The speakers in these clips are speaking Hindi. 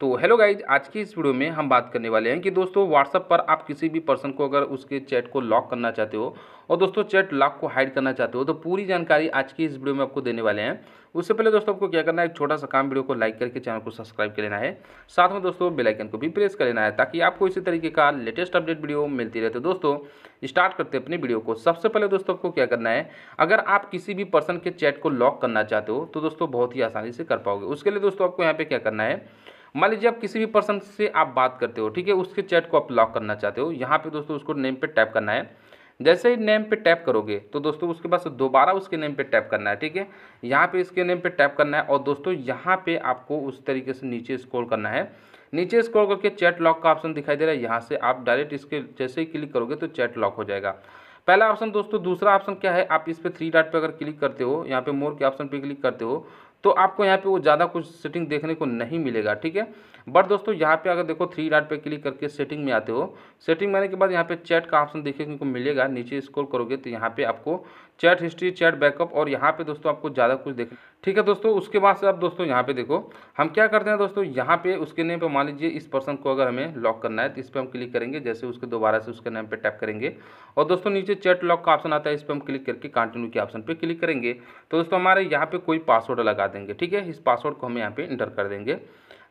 तो हेलो गाइज आज की इस वीडियो में हम बात करने वाले हैं कि दोस्तों व्हाट्सअप पर आप किसी भी पर्सन को अगर उसके चैट को लॉक करना चाहते हो और दोस्तों चैट लॉक को हाइड करना चाहते हो तो पूरी जानकारी आज की इस वीडियो में आपको देने वाले हैं उससे पहले दोस्तों आपको क्या करना है एक छोटा सा काम वीडियो को लाइक करके चैनल को सब्सक्राइब कर लेना है साथ में दोस्तों बेलाइकन को भी प्रेस कर लेना है ताकि आपको इसी तरीके का लेटेस्ट अपडेट वीडियो मिलती रहे तो दोस्तों स्टार्ट करते हैं अपनी वीडियो को सबसे पहले दोस्तों आपको क्या करना है अगर आप किसी भी पर्सन के चैट को लॉक करना चाहते हो तो दोस्तों बहुत ही आसानी से कर पाओगे उसके लिए दोस्तों आपको यहाँ पर क्या करना है मान लीजिए आप किसी भी पर्सन से आप बात करते हो ठीक है उसके चैट को आप लॉक करना चाहते हो यहाँ पे दोस्तों उसको नेम पे टैप करना है जैसे ही नेम पे टैप करोगे तो दोस्तों उसके पास दोबारा उसके नेम पे टैप करना है ठीक है यहाँ पे इसके नेम पे टैप करना है और दोस्तों यहाँ पे आपको उस तरीके से नीचे स्क्रॉल करना है नीचे स्क्रॉल करके चैट लॉक का ऑप्शन दिखाई दे रहा है यहाँ से आप डायरेक्ट इसके जैसे ही क्लिक करोगे तो चैट लॉक हो जाएगा पहला ऑप्शन दोस्तों दूसरा ऑप्शन क्या है आप इस पर थ्री डॉट पर अगर क्लिक करते हो यहाँ पे मोर के ऑप्शन पर क्लिक करते हो तो आपको यहाँ पे वो ज़्यादा कुछ सेटिंग देखने को नहीं मिलेगा ठीक है बट दोस्तों यहाँ पे अगर देखो थ्री डॉट पे क्लिक करके सेटिंग में आते हो सेटिंग में आने के बाद यहाँ पे चैट का ऑप्शन देखने को मिलेगा नीचे स्क्रॉल करोगे तो यहाँ पे आपको चैट हिस्ट्री चैट बैकअप और यहाँ पे दोस्तों आपको ज़्यादा कुछ देख ठीक है दोस्तों उसके बाद से आप दोस्तों यहाँ पे देखो हम क्या करते हैं दोस्तों यहाँ पे उसके नेम पे मान लीजिए इस पर्सन को अगर हमें लॉक करना है तो इस पर हम क्लिक करेंगे जैसे उसके दोबारा से उसके नेम पे टैप करेंगे और दोस्तों नीचे चैट लॉक का ऑप्शन आता है इस पर हम क्लिक करके कंटिन्यू के ऑप्शन पर क्लिक करेंगे तो दोस्तों हमारे यहाँ पर कोई पासवर्ड लगा देंगे ठीक है इस पासवर्ड को हम यहाँ पर इंटर कर देंगे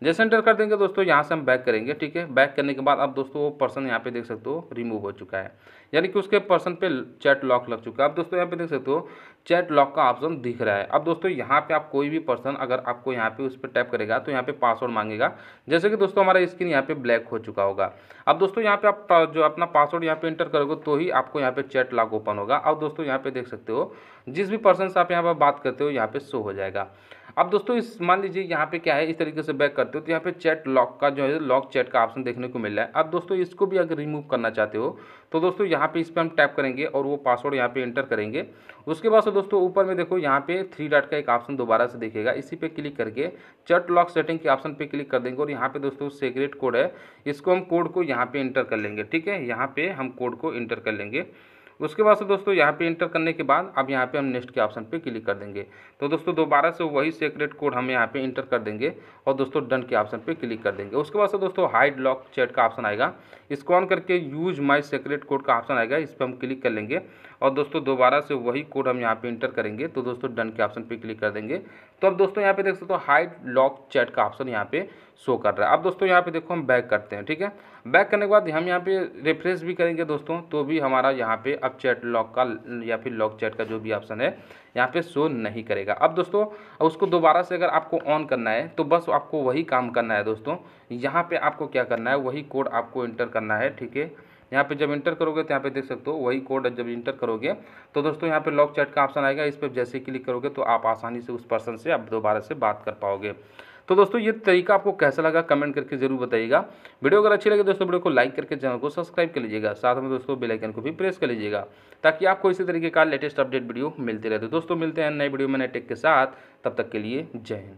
जैसे एंटर कर देंगे दोस्तों यहाँ से हम बैक करेंगे ठीक है बैक करने के बाद अब दोस्तों वो पर्सन यहाँ पे देख सकते हो रिमूव हो चुका है यानी कि उसके पर्सन पे चैट लॉक लग चुका है अब दोस्तों यहाँ पे देख सकते हो चैट लॉक का ऑप्शन दिख रहा है अब दोस्तों यहाँ पे आप कोई भी पर्सन अगर आपको यहाँ पे उस पर टैप करेगा तो यहाँ पे पासवर्ड मांगेगा जैसे कि दोस्तों हमारा स्क्रीन यहाँ पे ब्लैक हो चुका होगा अब दोस्तों यहाँ पे आप जो अपना पासवर्ड यहाँ पे इंटर करोगे तो ही आपको यहाँ पे चैट लॉक ओपन होगा अब दोस्तों यहाँ पे देख सकते हो जिस भी पर्सन से आप यहाँ पर बात करते हो यहाँ पे शो हो जाएगा अब दोस्तों इस मान लीजिए यहाँ पे क्या है इस तरीके से बैक कर करते हो तो यहाँ पे चैट लॉक का जो है लॉक चैट का ऑप्शन देखने को मिल रहा है अब दोस्तों इसको भी अगर रिमूव करना चाहते हो तो दोस्तों यहाँ पे इस पर हम टैप करेंगे और वो पासवर्ड यहाँ पे इंटर करेंगे उसके बाद से दोस्तों ऊपर में देखो यहाँ पे थ्री डॉट का एक ऑप्शन दोबारा से देखेगा इसी पर क्लिक करके चैट लॉक सेटिंग के ऑप्शन पर क्लिक कर देंगे और यहाँ पे दोस्तों सेग्रेट कोड है इसको हम कोड को यहाँ पर इंटर कर लेंगे ठीक है यहाँ पर हम कोड को इंटर कर लेंगे उसके बाद से दोस्तों यहाँ पे इंटर करने के बाद अब यहाँ पे हम नेक्स्ट के ऑप्शन पे क्लिक कर देंगे तो दोस्तों दोबारा से वही सीक्रेट कोड हम यहाँ पे इंटर कर देंगे और दोस्तों डन के ऑप्शन पे क्लिक कर देंगे उसके बाद से दोस्तों हाइड लॉक चैट का ऑप्शन आएगा इसको ऑन करके यूज माई सीक्रेट कोड का ऑप्शन आएगा इस पर हम क्लिक कर लेंगे और दोस्तों दोबारा से वही कोड हम यहाँ पर इंटर करेंगे तो दोस्तों डन के ऑप्शन पर क्लिक कर देंगे तो अब दोस्तों यहाँ पे देख सकते हो हाइड लॉक चैट का ऑप्शन यहाँ पे शो कर रहा है अब दोस्तों यहाँ पे देखो हम बैक करते हैं ठीक है बैक करने के बाद हम यहाँ पे रिफ्रेश भी करेंगे दोस्तों तो भी हमारा यहाँ पे अब चैट लॉक का या फिर लॉक चैट का जो भी ऑप्शन है यहाँ पे शो नहीं करेगा अब दोस्तों उसको दोबारा से अगर आपको ऑन करना है तो बस आपको वही काम करना है दोस्तों यहाँ पर आपको क्या करना है वही कोड आपको इंटर करना है ठीक है यहाँ पे जब इंटर करोगे तो यहाँ पे देख सकते हो वही कोड जब इंटर करोगे तो दोस्तों यहाँ पे लॉक चैट का ऑप्शन आएगा इस पर जैसे क्लिक करोगे तो आप आसानी से उस पर्सन से आप दोबारा से बात कर पाओगे तो दोस्तों ये तरीका आपको कैसा लगा कमेंट करके जरूर बताइएगा वीडियो अगर अच्छी लगे दोस्तों वीडियो को लाइक करके चैनल को सब्सक्राइब कर लीजिएगा साथ में दोस्तों बेल आइकन को भी प्रेस कर लीजिएगा ताकि आपको इसी तरीके का लेटेस्ट अपडेट वीडियो मिलते रहे तो दोस्तों मिलते हैं नए वीडियो में नए टेक के साथ तब तक के लिए जय हिंद